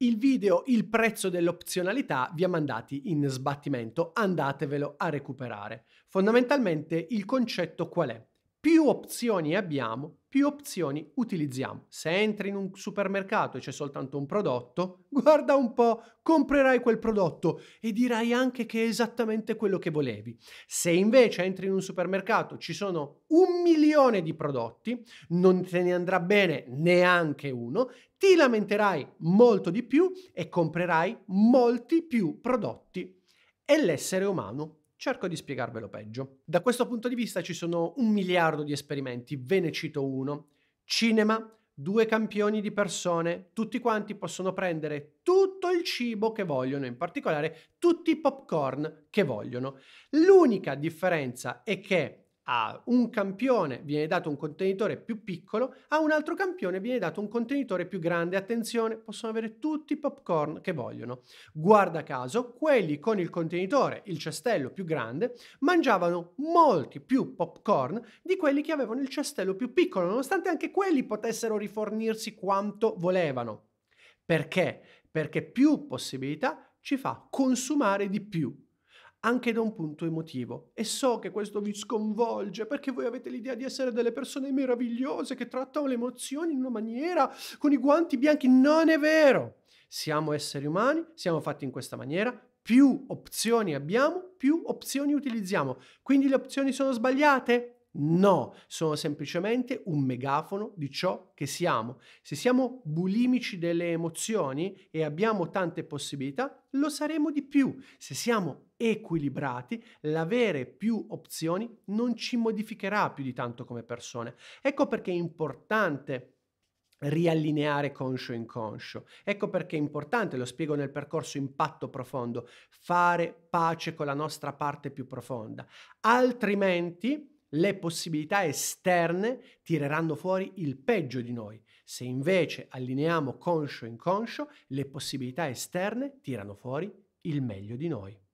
Il video Il prezzo dell'opzionalità vi ha mandati in sbattimento, andatevelo a recuperare. Fondamentalmente il concetto qual è? più opzioni abbiamo, più opzioni utilizziamo. Se entri in un supermercato e c'è soltanto un prodotto, guarda un po', comprerai quel prodotto e dirai anche che è esattamente quello che volevi. Se invece entri in un supermercato, e ci sono un milione di prodotti, non te ne andrà bene neanche uno, ti lamenterai molto di più e comprerai molti più prodotti. È l'essere umano Cerco di spiegarvelo peggio. Da questo punto di vista ci sono un miliardo di esperimenti, ve ne cito uno. Cinema, due campioni di persone, tutti quanti possono prendere tutto il cibo che vogliono, in particolare tutti i popcorn che vogliono. L'unica differenza è che a un campione viene dato un contenitore più piccolo, a un altro campione viene dato un contenitore più grande. Attenzione, possono avere tutti i popcorn che vogliono. Guarda caso, quelli con il contenitore, il cestello più grande, mangiavano molti più popcorn di quelli che avevano il cestello più piccolo, nonostante anche quelli potessero rifornirsi quanto volevano. Perché? Perché più possibilità ci fa consumare di più anche da un punto emotivo. E so che questo vi sconvolge perché voi avete l'idea di essere delle persone meravigliose che trattano le emozioni in una maniera con i guanti bianchi. Non è vero! Siamo esseri umani, siamo fatti in questa maniera. Più opzioni abbiamo, più opzioni utilizziamo. Quindi le opzioni sono sbagliate? No, sono semplicemente un megafono di ciò che siamo. Se siamo bulimici delle emozioni e abbiamo tante possibilità, lo saremo di più. Se siamo equilibrati, l'avere più opzioni non ci modificherà più di tanto come persone. Ecco perché è importante riallineare conscio e inconscio. Ecco perché è importante, lo spiego nel percorso impatto profondo, fare pace con la nostra parte più profonda. Altrimenti le possibilità esterne tireranno fuori il peggio di noi. Se invece allineiamo conscio-inconscio, le possibilità esterne tirano fuori il meglio di noi.